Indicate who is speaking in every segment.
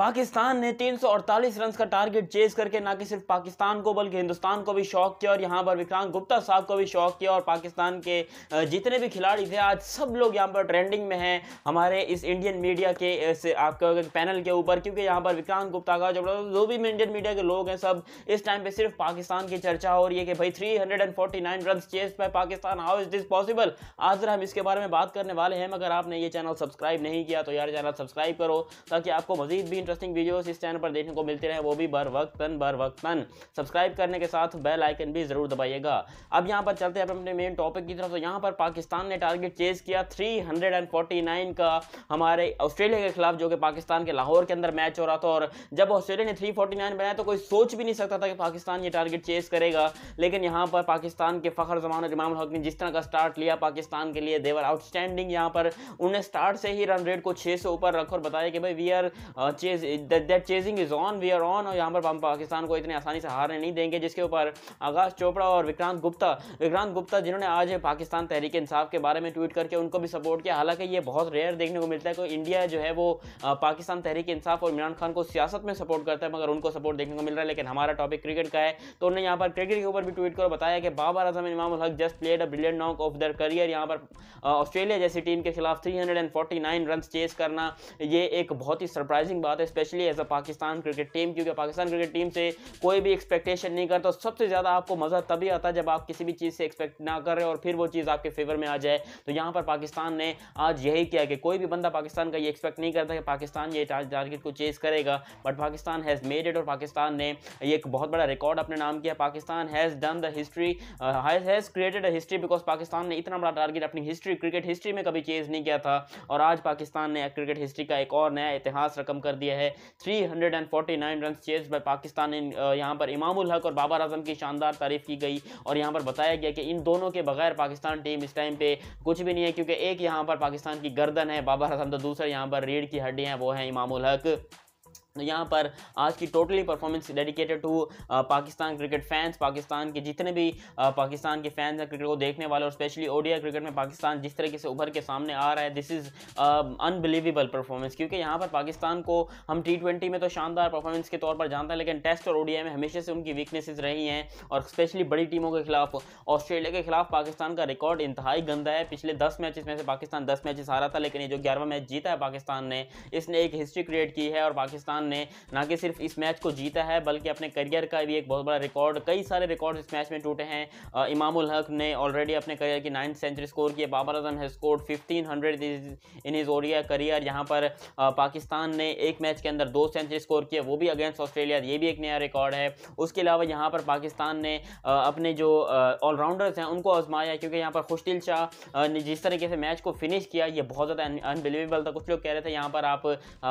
Speaker 1: पाकिस्तान ने 348 रन का target chase करके ना कि सिर्फ पाकिस्तान को बल्कि हिंदुस्तान को भी शौक किया और यहाँ पर विक्रांत गुप्ता साहब को भी शौक किया और पाकिस्तान के जितने भी खिलाड़ी थे आज सब लोग यहाँ पर ट्रेंडिंग में हैं हमारे इस इंडियन मीडिया के से आपका पैनल के ऊपर क्योंकि यहाँ पर विक्रांत गुप्ता का जब जो भी इंडियन मीडिया के लोग हैं सब इस टाइम पर सिर्फ पाकिस्तान की चर्चा हो रही है कि भाई थ्री रन चेज पर Pakistan how is this possible आज हम इसके बारे में बात करने वाले हैं मगर आपने ये चैनल सब्सक्राइब नहीं किया तो यार चैनल सब्सक्राइब करो ताकि आपको मजीद भी इंटरेस्टिंग वीडियोस इस चैनल पर देखने को मिलते रहे वो भी बर वक्तन बर वक्तन सब्सक्राइब करने के साथ बेल आइकन भी जरूर दबाइएगा अब यहाँ पर चलते हैं अपने मेन टॉपिक की तरफ तो यहाँ पर पाकिस्तान ने टारगेट चेज किया थ्री का हमारे ऑस्ट्रेलिया के खिलाफ जो कि पाकिस्तान के लाहौर के अंदर मैच हो रहा था और जब ऑस्ट्रेलिया ने थ्री बनाया तो कोई सोच भी नहीं सकता था कि पाकिस्तान ये टारगेट चेज करेगा लेकिन यहाँ पर पाकिस्तान के फ़खर जमान और इमाम हक ने जिस तरह का स्टार्ट लिया पाकिस्तान के लिए देवर आउटस्टैंडिंग यहाँ पर उन्हें स्टार्ट से ही रन रेट को छः से ऊपर रख और बताया कि भाई we are chase is that chasing is on we are on और यहाँ पर हम पाकिस्तान को इतने आसानी से हारने नहीं देंगे जिसके ऊपर आकाश चोपड़ा और विक्रांत गुप्ता विक्रांत गुप्ता जिन्होंने आज पाकिस्तान तहरीक इंसाफ के बारे में ट्वीट करके उनको भी सपोर्ट किया हालांकि ये बहुत रेयर देखने को मिलता है कि इंडिया जो है वो पाकिस्तान तहरीक इंसाफ और इमरान खान को सियासत में सपोर्ट करता है मगर उनको सपोर्ट देखने को मिल रहा है लेकिन हमारा टॉपिक क्रिकेट का है तो उन्होंने यहाँ पर क्रिकेट के ऊपर भी ट्वीट कर बताया कि Babar Azam Imam Haq just played a brilliant knock of their career यहाँ पर ऑस्ट्रेलिया जैसी टीम के खिलाफ नाइन रन चेस करना ये एक बहुत ही सरप्राइजिंग बात है specially as a Pakistan cricket team क्योंकि पाकिस्तान क्रिकेट टीम से कोई भी एक्सपेक्टेशन नहीं करता सबसे ज़्यादा आपको मज़ा तभी आता जब आप किसी भी चीज़ से एक्सपेक्ट ना कर रहे और फिर वो चीज़ आपके फेवर में आ जाए तो यहाँ पर पाकिस्तान ने आज यही किया कि कोई भी बंदा पाकिस्तान का ये एक्सपेक्ट नहीं करता कि पाकिस्तान ये टारगेट को चेस करेगा but Pakistan has made it और पाकिस्तान ने ये एक बहुत बड़ा रिकॉर्ड अपने नाम किया Pakistan has done the history has created a history because Pakistan ने इतना बड़ा टारगेट अपनी हिस्ट्री क्रिकेट हिस्ट्री में कभी चेज नहीं किया था और आज पाकिस्तान ने क्रिकेट हिस्ट्री का एक और नया इतिहास रकम कर दिया लिए है 349 run chase by Pakistan in यहाँ पर इमामुल हक और बाबर आजम की शानदार तारीफ की गई और यहाँ पर बताया गया कि इन दोनों के बगैर पाकिस्तान टीम इस टाइम पे कुछ भी नहीं है क्योंकि एक यहाँ पर पाकिस्तान की गर्दन है बाबर आजम तो दूसरे यहाँ पर रीढ़ की हड्डी है वो है इमामुल हक यहाँ पर आज की totally performance dedicated to Pakistan cricket fans Pakistan के जितने भी आ, uh, पाकिस्तान के फैंस हैं क्रिकेट को देखने वाले और स्पेशली ओडिया क्रिकेट में पाकिस्तान जिस तरीके से उभर के सामने आ रहा है दिस इज़ अनबिलीवेबल परफॉर्मेंस क्योंकि यहाँ पर पाकिस्तान को हम टी ट्वेंटी में तो शानदार परफॉर्मेंस के तौर पर जानते हैं लेकिन टेस्ट और ओडिया में हमेशा से उनकी वीकनेसेज रही हैं और स्पेशली बड़ी टीमों के खिलाफ ऑस्ट्रेलिया के खिलाफ पाकिस्तान का रिकॉर्ड इंतहाई गंदा है पिछले दस मैच में से पाकिस्तान दस मैच हारा था लेकिन ये जो ग्यारहवा मैच जीता है पाकिस्तान ने इसने एक हिस्ट्री क्रिएट की है और पाकिस्तान पाकिस्तान ने ना कि सिर्फ इस मैच को जीता है बल्कि अपने करियर का भी एक बहुत बड़ा रिकॉर्ड कई सारे रिकॉर्ड इस मैच में टूटे हैं इमामुल हक ने ऑलरेडी अपने करियर की नाइन्थ सेंचुरी स्कोर की बाबर अजम है score fifteen hundred in his ODI career यहाँ पर पाकिस्तान ने एक मैच के अंदर दो सेंचुरी स्कोर किया वो भी अगेंस्ट ऑस्ट्रेलिया ये भी एक नया रिकॉर्ड है उसके अलावा यहाँ पर पाकिस्तान ने अपने जो ऑलराउंडर्स हैं उनको आजमाया क्योंकि यहाँ पर खुशदिल शाह ने जिस तरीके से मैच को फिनिश किया ये बहुत ज़्यादा अनबिलीवेबल था कुछ लोग कह रहे थे यहाँ पर आप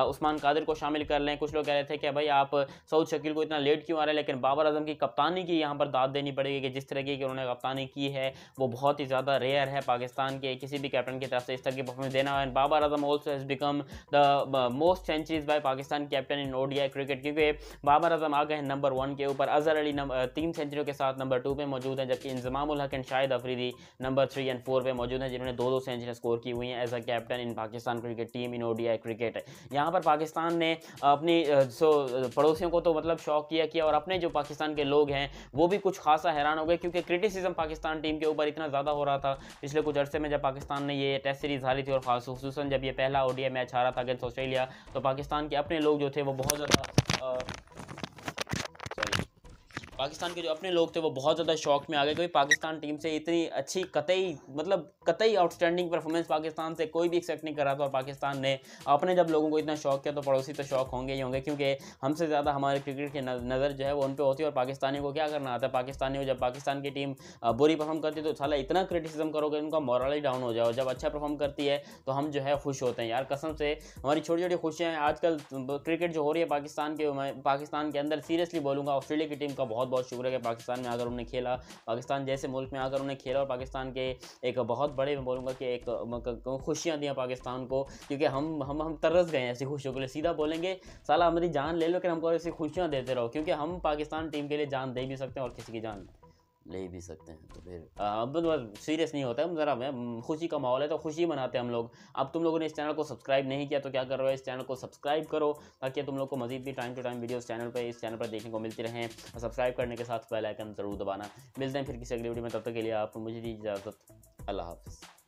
Speaker 1: उस्मान कादिर को शामिल कर लें कुछ लोग कह रहे थे कि भाई आप सऊद शकील को इतना लेट क्यों आ रहे हैं लेकिन बाबर आजम की कप्तानी की यहाँ पर दाद देनी पड़ेगी कि जिस तरीके की उन्होंने कप्तानी की है वो बहुत ही ज़्यादा रेयर है पाकिस्तान के किसी भी कैप्टन की तरफ से इस तरह की परफॉर्मेंस देना and Babar Azam also has become the most centuries by Pakistan captain in ODI cricket क्योंकि बाबर आजम आ गए हैं नंबर वन के ऊपर अजहर अली uh, तीन सेंचुरियों के साथ नंबर टू पर मौजूद हैं जबकि Inzamamul Haq and Shahid Afridi number three and four पर मौजूद हैं जिन्होंने दो दो सेंचुरी स्कोर की हुई हैं as a captain in Pakistan cricket team in ODI cricket यहाँ पर पाकिस्तान ने अपनी अपनी सो पड़ोसियों को तो मतलब शौक किया किया और अपने जो पाकिस्तान के लोग हैं वो भी कुछ खासा हैरान हो गए क्योंकि क्रिटिसिज्म पाकिस्तान टीम के ऊपर इतना ज़्यादा हो रहा था पिछले कुछ अरसे में जब पाकिस्तान ने ये टेस्ट सीरीज़ हारी थी और खूस जब ये पहला ओडीआई मैच हारा था अगेंस्ट ऑस्ट्रेलिया तो पाकिस्तान के अपने लोग जो थे वो बहुत ज़्यादा पाकिस्तान के जो अपने लोग थे वो बहुत ज़्यादा शौक में आ गए क्योंकि पाकिस्तान टीम से इतनी अच्छी कतई मतलब कतई आउटस्टैंडिंग परफॉर्मेंस पाकिस्तान से कोई भी एक्सपेक्ट नहीं कर रहा था और पाकिस्तान ने अपने जब लोगों को इतना शौक किया तो पड़ोसी तो शौक होंगे ही होंगे क्योंकि हमसे ज़्यादा हमारे क्रिकेट की नज़र जो है वो उन पर होती है और पाकिस्तानी को क्या करना आता है पाकिस्तानियों जब पाकिस्तान की टीम बुरी परफॉर्म करती है तो साला इतना क्रिटिसिज्म करोगे उनका मॉरल ही डाउन हो जाओ जब अच्छा परफॉर्म करती है तो हम जो है खुश होते हैं यार कसम से हमारी छोटी छोटी खुशियाँ आजकल क्रिकेट जो हो रही है पाकिस्तान के पाकिस्तान के अंदर सीरियसली बोलूँगा ऑस्ट्रेलिया की टीम का बहुत बहुत शुक्र है कि पाकिस्तान में आकर उन्होंने खेला पाकिस्तान जैसे मुल्क में आकर उन्हें खेला और पाकिस्तान के एक बहुत बड़े मैं बोलूँगा कि एक खुशियाँ दी पाकिस्तान को क्योंकि हम हम हम तरस गए ऐसी खुशियों के लिए सीधा बोलेंगे साला हमारी जान ले लो कि हमको ऐसी खुशियाँ देते रहो क्योंकि हम पाकिस्तान टीम के लिए जान दे भी सकते हैं और किसी की जान नहीं ले भी सकते हैं तो फिर अब सीरियस तो नहीं होता है ज़रा मैं खुशी का माहौल है तो खुशी मनाते हैं हम लोग अब तुम लोगों ने इस चैनल को सब्सक्राइब नहीं किया तो क्या कर रहे हो इस चैनल को सब्सक्राइब करो ताकि तुम लोग को मजीद भी time to time videos channel पर इस चैनल पर देखने को मिलती रहें और सब्सक्राइब करने के साथ बेलाइकन ज़रूर दबाना मिलते हैं फिर किसी अगली वीडियो में तब तक के लिए आप मुझे दी इजाज़त अल्लाह हाफिज़